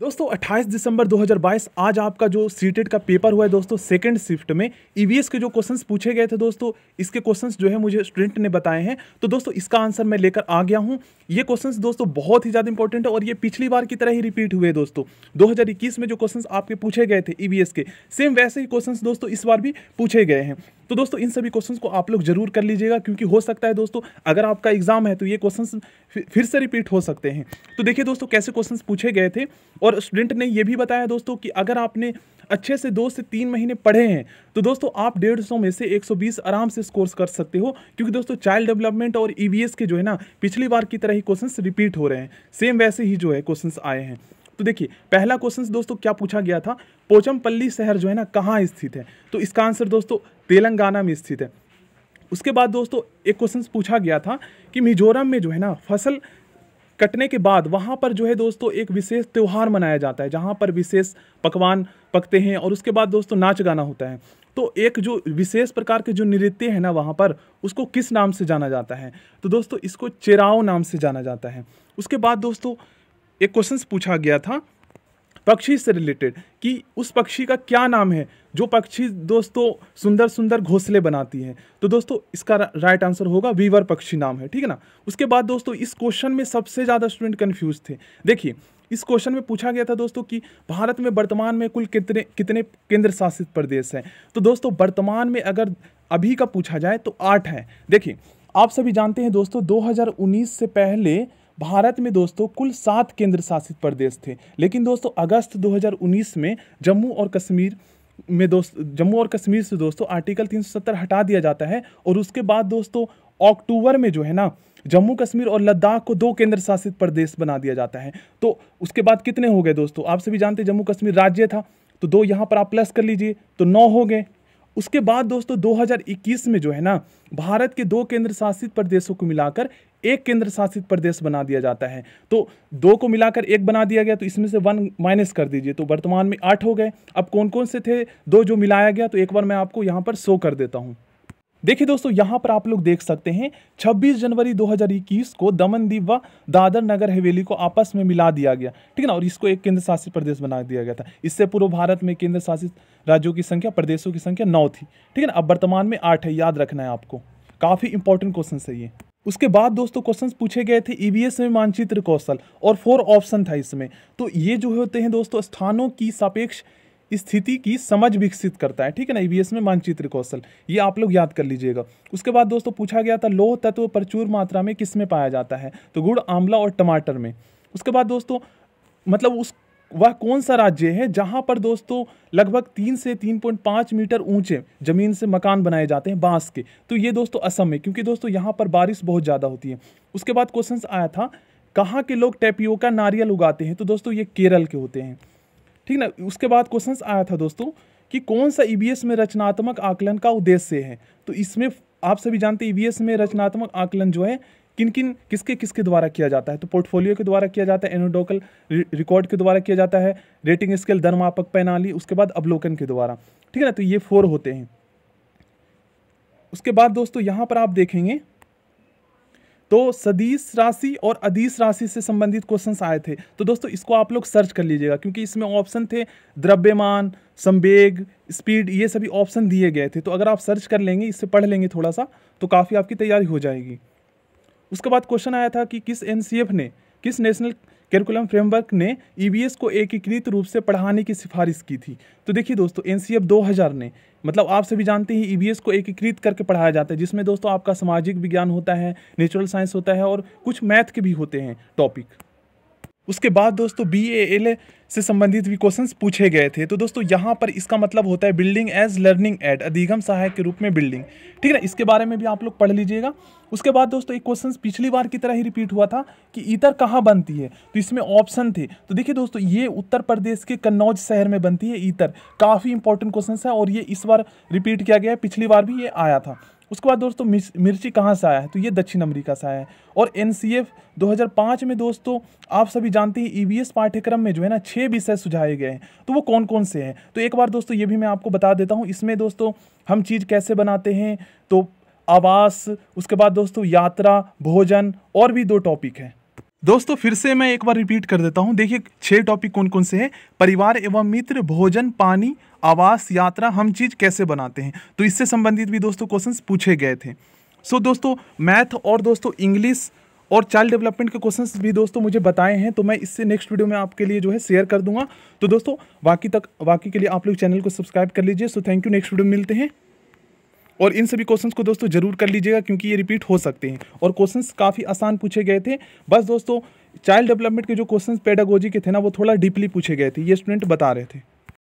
दोस्तों 28 दिसंबर 2022 आज आपका जो सी का पेपर हुआ है दोस्तों सेकंड शिफ्ट में ईवीएस e के जो क्वेश्चंस पूछे गए थे दोस्तों इसके क्वेश्चंस जो है मुझे स्टूडेंट ने बताए हैं तो दोस्तों इसका आंसर मैं लेकर आ गया हूं ये क्वेश्चंस दोस्तों बहुत ही ज़्यादा इंपॉर्टेंट है और ये पिछली बार की तरह ही रिपीट हुए दोस्तों दो में जो क्वेश्चन आपके पूछे गए थे ई e के सेम वैसे ही क्वेश्चन दोस्तों इस बार भी पूछे गए हैं तो दोस्तों इन सभी क्वेश्चन को आप लोग जरूर कर लीजिएगा क्योंकि हो सकता है दोस्तों अगर आपका एग्जाम है तो ये क्वेश्चन फिर से रिपीट हो सकते हैं तो देखिए दोस्तों कैसे क्वेश्चन पूछे गए थे और स्टूडेंट ने यह भी बताया दोस्तों कि अगर आपने अच्छे से दो से तीन महीने पढ़े हैं तो दोस्तों आप डेढ़ सौ में से एक सौ बीस आराम से स्कोर्स कर सकते हो क्योंकि दोस्तों चाइल्ड डेवलपमेंट और ई e के जो है ना पिछली बार की तरह ही क्वेश्चन रिपीट हो रहे हैं सेम वैसे ही जो है क्वेश्चन आए हैं तो देखिए पहला क्वेश्चन दोस्तों क्या पूछा गया था पोचमपल्ली शहर जो है ना कहाँ स्थित है तो इसका आंसर दोस्तों तेलंगाना में स्थित है उसके बाद दोस्तों एक क्वेश्चन पूछा गया था कि मिजोरम में जो है ना फसल कटने के बाद वहाँ पर जो है दोस्तों एक विशेष त्यौहार मनाया जाता है जहाँ पर विशेष पकवान पकते हैं और उसके बाद दोस्तों नाच गाना होता है तो एक जो विशेष प्रकार के जो नृत्य है ना वहाँ पर उसको किस नाम से जाना जाता है तो दोस्तों इसको चेराव नाम से जाना जाता है उसके बाद दोस्तों एक क्वेश्चन पूछा गया था पक्षी से रिलेटेड कि उस पक्षी का क्या नाम है जो पक्षी दोस्तों सुंदर सुंदर घोंसले बनाती है तो दोस्तों इसका राइट आंसर होगा वीवर पक्षी नाम है ठीक है ना उसके बाद दोस्तों इस क्वेश्चन में सबसे ज़्यादा स्टूडेंट कन्फ्यूज थे देखिए इस क्वेश्चन में पूछा गया था दोस्तों कि भारत में वर्तमान में कुल कितने कितने केंद्र शासित प्रदेश हैं तो दोस्तों वर्तमान में अगर अभी का पूछा जाए तो आठ है देखिए आप सभी जानते हैं दोस्तों 2019 से पहले भारत में दोस्तों कुल सात केंद्र शासित प्रदेश थे लेकिन दोस्तों अगस्त 2019 में जम्मू और कश्मीर में दोस्त जम्मू और कश्मीर से दोस्तों आर्टिकल 370 हटा दिया जाता है और उसके बाद दोस्तों अक्टूबर में जो है ना जम्मू कश्मीर और लद्दाख को दो केंद्र शासित प्रदेश बना दिया जाता है तो उसके बाद कितने हो गए दोस्तों आप सभी जानते जम्मू कश्मीर राज्य था तो दो यहाँ पर आप प्लस कर लीजिए तो नौ हो गए उसके बाद दोस्तों 2021 में जो है ना भारत के दो केंद्र शासित प्रदेशों को मिलाकर एक केंद्र शासित प्रदेश बना दिया जाता है तो दो को मिलाकर एक बना दिया गया तो इसमें से वन माइनस कर दीजिए तो वर्तमान में आठ हो गए अब कौन कौन से थे दो जो मिलाया गया तो एक बार मैं आपको यहाँ पर शो कर देता हूँ देखिए दोस्तों यहाँ पर आप लोग देख सकते हैं 26 जनवरी 2021 को दमनदीप व दादर नगर हवेली को आपस में मिला दिया गया ठीक है ना और इसको एक केंद्र शासित प्रदेश बना दिया गया था इससे पूर्व भारत में केंद्र शासित राज्यों की संख्या प्रदेशों की संख्या नौ थी ठीक है ना अब वर्तमान में आठ है याद रखना है आपको काफ़ी इंपॉर्टेंट क्वेश्चन है ये उसके बाद दोस्तों क्वेश्चंस पूछे गए थे ईवीएस e में मानचित्र कौशल और फोर ऑप्शन था इसमें तो ये जो होते हैं दोस्तों स्थानों की सापेक्ष स्थिति की समझ विकसित करता है ठीक है ना ईवीएस e में मानचित्र कौशल ये आप लोग याद कर लीजिएगा उसके बाद दोस्तों पूछा गया था लोह तत्व प्रचुर मात्रा में किस में पाया जाता है तो गुड़ आंवला और टमाटर में उसके बाद दोस्तों मतलब उस वह कौन सा राज्य है जहाँ पर दोस्तों लगभग तीन से तीन पॉइंट पाँच मीटर ऊंचे ज़मीन से मकान बनाए जाते हैं बांस के तो ये दोस्तों असम में क्योंकि दोस्तों यहाँ पर बारिश बहुत ज़्यादा होती है उसके बाद क्वेश्चन आया था कहाँ के लोग का नारियल उगाते हैं तो दोस्तों ये केरल के होते हैं ठीक ना उसके बाद क्वेश्चन आया था दोस्तों कि कौन सा ईवीएस e में रचनात्मक आकलन का उद्देश्य है तो इसमें आप सभी जानते हैं ईवीएस e में रचनात्मक आकलन जो है किन किन किसके किसके द्वारा किया जाता है तो पोर्टफोलियो के द्वारा किया जाता है एनोडोकल रिकॉर्ड के द्वारा किया जाता है रेटिंग स्केल धर्मापक पैनाली उसके बाद अवलोकन के द्वारा ठीक है ना तो ये फोर होते हैं उसके बाद दोस्तों यहाँ पर आप देखेंगे तो सदीश राशि और अधीश राशि से संबंधित क्वेश्चन आए थे तो दोस्तों इसको आप लोग सर्च कर लीजिएगा क्योंकि इसमें ऑप्शन थे द्रव्यमान संवेग स्पीड ये सभी ऑप्शन दिए गए थे तो अगर आप सर्च कर लेंगे इससे पढ़ लेंगे थोड़ा सा तो काफ़ी आपकी तैयारी हो जाएगी उसके बाद क्वेश्चन आया था कि किस एन ने किस नेशनल करिकुलम फ्रेमवर्क ने ई e को एकीकृत रूप से पढ़ाने की सिफारिश की थी तो देखिए दोस्तों एन 2000 ने मतलब आप सभी जानते हैं ई e को एकीकृत करके पढ़ाया जाता है जिसमें दोस्तों आपका सामाजिक विज्ञान होता है नेचुरल साइंस होता है और कुछ मैथ के भी होते हैं टॉपिक उसके बाद दोस्तों बी ए एल ए से संबंधित भी क्वेश्चन पूछे गए थे तो दोस्तों यहाँ पर इसका मतलब होता है बिल्डिंग एज लर्निंग एड अधिगम सहायक के रूप में बिल्डिंग ठीक है इसके बारे में भी आप लोग पढ़ लीजिएगा उसके बाद दोस्तों एक क्वेश्चन पिछली बार की तरह ही रिपीट हुआ था कि ईतर कहाँ बनती है तो इसमें ऑप्शन थे तो देखिए दोस्तों ये उत्तर प्रदेश के कन्नौज शहर में बनती है ईतर काफ़ी इंपॉर्टेंट क्वेश्चन है और ये इस बार रिपीट किया गया है पिछली बार भी ये आया था उसके बाद दोस्तों मिर्ची कहाँ से आया है तो ये दक्षिण अमेरिका से आया है और एन 2005 में दोस्तों आप सभी जानते हैं ई e पाठ्यक्रम में जो है ना छः विषय सुझाए गए हैं तो वो कौन कौन से हैं तो एक बार दोस्तों ये भी मैं आपको बता देता हूँ इसमें दोस्तों हम चीज़ कैसे बनाते हैं तो आवास उसके बाद दोस्तों यात्रा भोजन और भी दो टॉपिक हैं दोस्तों फिर से मैं एक बार रिपीट कर देता हूँ देखिए छह टॉपिक कौन कौन से हैं परिवार एवं मित्र भोजन पानी आवास यात्रा हम चीज़ कैसे बनाते हैं तो इससे संबंधित भी दोस्तों क्वेश्चंस पूछे गए थे सो so, दोस्तों मैथ और दोस्तों इंग्लिश और चाइल्ड डेवलपमेंट के क्वेश्चंस भी दोस्तों मुझे बताए हैं तो मैं इससे नेक्स्ट वीडियो में आपके लिए जो है शेयर कर दूंगा तो दोस्तों बाकी तक बाकी के लिए आप लोग चैनल को सब्सक्राइब कर लीजिए so thank you next video मिलते हैं और इन सभी क्वेश्चंस को दोस्तों ज़रूर कर लीजिएगा क्योंकि ये रिपीट हो सकते हैं और क्वेश्चंस काफ़ी आसान पूछे गए थे बस दोस्तों चाइल्ड डेवलपमेंट के जो क्वेश्चंस पेडागोजी के थे ना वो थोड़ा डीपली पूछे गए थे ये स्टूडेंट बता रहे थे